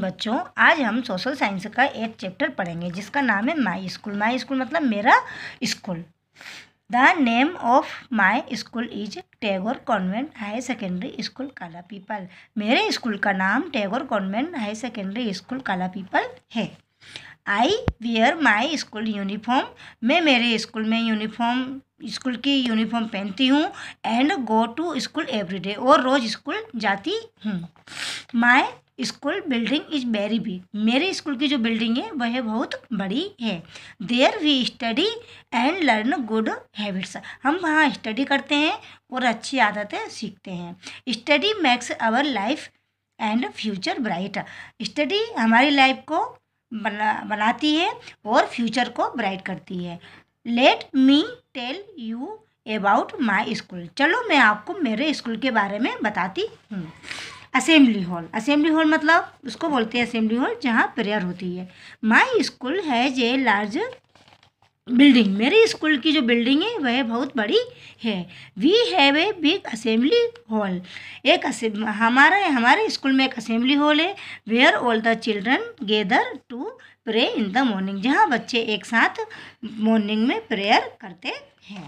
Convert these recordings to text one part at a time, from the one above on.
बच्चों आज हम सोशल साइंस का एक चैप्टर पढ़ेंगे जिसका नाम है माई स्कूल माई स्कूल मतलब मेरा school the name of my school is Tagore convent high secondary school Kala Pipal मेरे स्कूल का नाम Tagore convent high secondary school Kala Pipal है I wear my school uniform मैं मेरे स्कूल में यूनिफॉर्म स्कूल की यूनिफॉर्म पहनती हूँ and go to school every day और रोज़ स्कूल जाती हूँ my school building is very big मेरे स्कूल की जो बिल्डिंग है वह बहुत बड़ी है there we study and learn good habits हम वहाँ स्टडी करते हैं और अच्छी आदतें सीखते हैं study makes our life and future bright study हमारी लाइफ को बना बनाती है और फ्यूचर को ब्राइट करती है let me tell you about my school चलो मैं आपको मेरे स्कूल के बारे में बताती हूँ असेंबली हॉल असेंबली हॉल मतलब उसको बोलते हैं असेंबली हॉल जहाँ प्रेयर होती है my school has a large building मेरे स्कूल की जो बिल्डिंग है वह बहुत बड़ी है we have a big assembly hall एक हमारा हमारे स्कूल में एक असेंबली हॉल है where all the children gather to pray in the morning जहाँ बच्चे एक साथ मॉर्निंग में प्रेयर करते हैं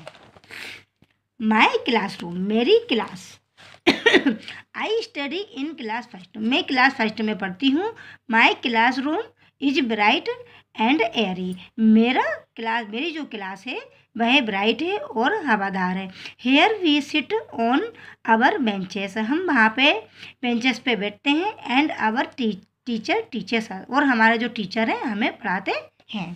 माई क्लासरूम मेरी class I study in class first मैं क्लास फर्स्ट में पढ़ती हूँ my class classroom is bright and airy मेरा क्लास मेरी जो क्लास है वह ब्राइट है और हवादार है here we sit on our benches हम वहाँ पे बेंचेस पे बैठते हैं and our t, teacher teachers और हमारे जो टीचर हैं हमें पढ़ाते हैं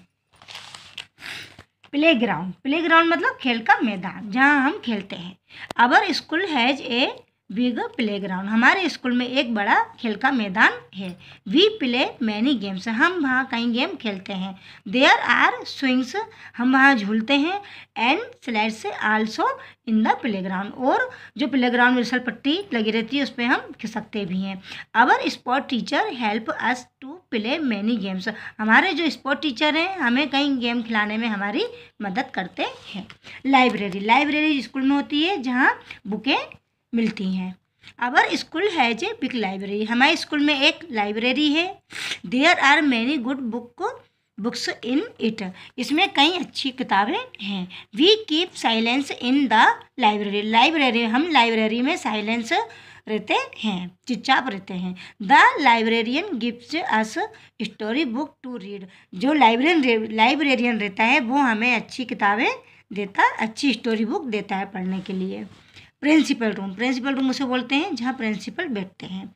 प्ले ग्राउंड प्ले ग्राउंड मतलब खेल का मैदान जहाँ हम खेलते हैं our school has a big playground हमारे स्कूल में एक बड़ा खेल का मैदान है वी प्ले मैनी गेम्स हम वहाँ कई गेम खेलते हैं देयर आर स्विंग्स हम वहाँ झूलते हैं and slides also in the playground और जो प्ले ग्राउंड में पट्टी लगी रहती है उस पर हम खिसकते भी हैं our sport teacher help us to play many games हमारे जो स्पोर्ट टीचर हैं हमें कई गेम खिलाने में हमारी मदद करते हैं लाइब्रेरी लाइब्रेरी स्कूल में होती है जहाँ बुकें मिलती हैं our school has a big library हमारे स्कूल में एक लाइब्रेरी है there are many good book को बुक्स इन इट इसमें कई अच्छी किताबें हैं we keep silence in the library library हम लाइब्रेरी में साइलेंस रहते हैं चुपचाप रहते हैं the librarian gift us story book to read जो लाइब्रेरियन लाइब्रेरियन रहता है वो हमें अच्छी किताबें देता अच्छी स्टोरी बुक देता है पढ़ने के लिए प्रिंसिपल रूम प्रिंसिपल रूम उसे बोलते हैं जहाँ प्रिंसिपल बैठते हैं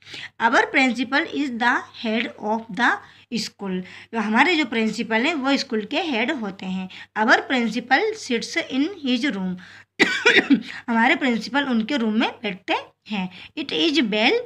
our principal is the head of the school तो हमारे जो प्रिंसिपल हैं वो स्कूल के हेड होते हैं our principal sits in his room हमारे प्रिंसिपल उनके रूम में बैठते हैं इट इज़ बेल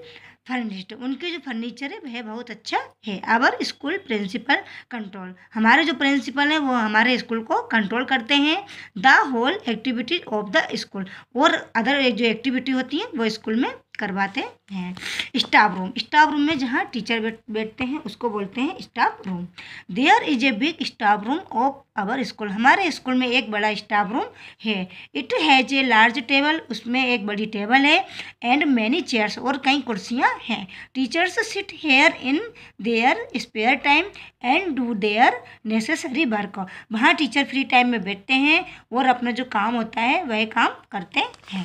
फर्निश्ड उनके जो फर्नीचर है वह बहुत अच्छा है आवर स्कूल प्रिंसिपल कंट्रोल हमारे जो प्रिंसिपल हैं वो हमारे स्कूल को कंट्रोल करते हैं the whole activities of the school और अदर जो एक्टिविटी होती हैं वो स्कूल में करवाते हैं स्टाफ रूम स्टाफ रूम में जहाँ टीचर बैठते हैं उसको बोलते हैं staff room there is a big staff room of our school हमारे स्कूल में एक बड़ा स्टाफ रूम है it has a large table उसमें एक बड़ी टेबल है एंड मैनी चेयर्स और कई कुर्सियाँ हैं teachers sit here in their spare time and do their necessary work वहाँ टीचर फ्री टाइम में बैठते हैं और अपना जो काम होता है वह काम करते हैं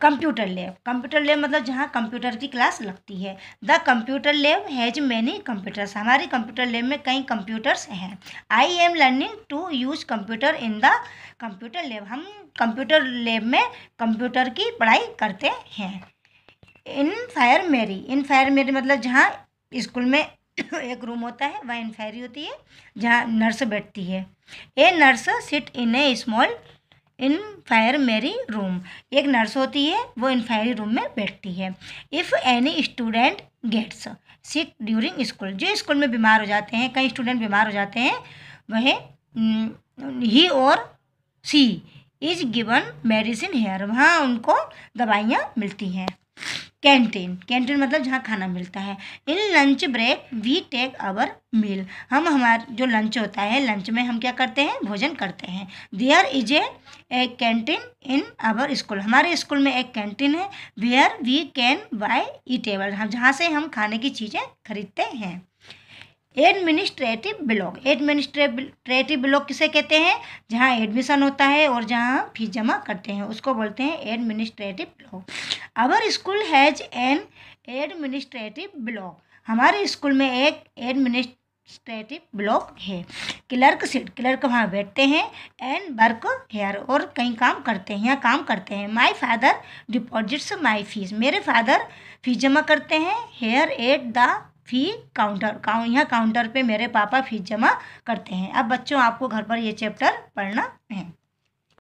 कंप्यूटर लैब कंप्यूटर लैब मतलब जहाँ कंप्यूटर की क्लास लगती है the computer lab has many computers हमारे कंप्यूटर लैब में कई कंप्यूटर्स हैं I am learning to use computer in the computer lab हम कंप्यूटर लैब में कंप्यूटर की पढ़ाई करते हैं इन फायर मेरी इन फायर मेरी मतलब जहाँ स्कूल में एक रूम होता है वह फायरी होती है जहाँ नर्स बैठती है a nurse sit in a small infirmary room एक नर्स होती है वो इन फायर रूम में बैठती है if any student gets sick during school जो स्कूल में बीमार हो जाते हैं कई स्टूडेंट बीमार हो जाते हैं वह ही और she is given medicine here वहाँ उनको दवाइयाँ मिलती हैं कैंटीन कैंटीन मतलब जहाँ खाना मिलता है in lunch break we take our meal हम हमारा जो लंच होता है लंच में हम क्या करते हैं भोजन करते हैं there is a canteen in our school हमारे स्कूल में एक कैंटीन है where we can buy eatable हम जहाँ से हम खाने की चीज़ें खरीदते हैं एडमिनिस्ट्रेटिव ब्लॉक एडमिनिस्ट्रेटिव ब्लॉक किसे कहते हैं जहाँ एडमिशन होता है और जहाँ फीस जमा करते हैं उसको बोलते हैं administrative block our school has an administrative block हमारे स्कूल में एक एडमिनिस्ट्रेटिव ब्लॉक है क्लर्क सीट क्लर्क वहाँ बैठते हैं एंड वर्क हेयर और कहीं काम करते हैं या काम करते हैं my father deposits my fees मेरे फादर फीस जमा करते हैं here at the fee counter काउ यहाँ काउंटर पे मेरे पापा फीस जमा करते हैं अब बच्चों आपको घर पर ये चैप्टर पढ़ना है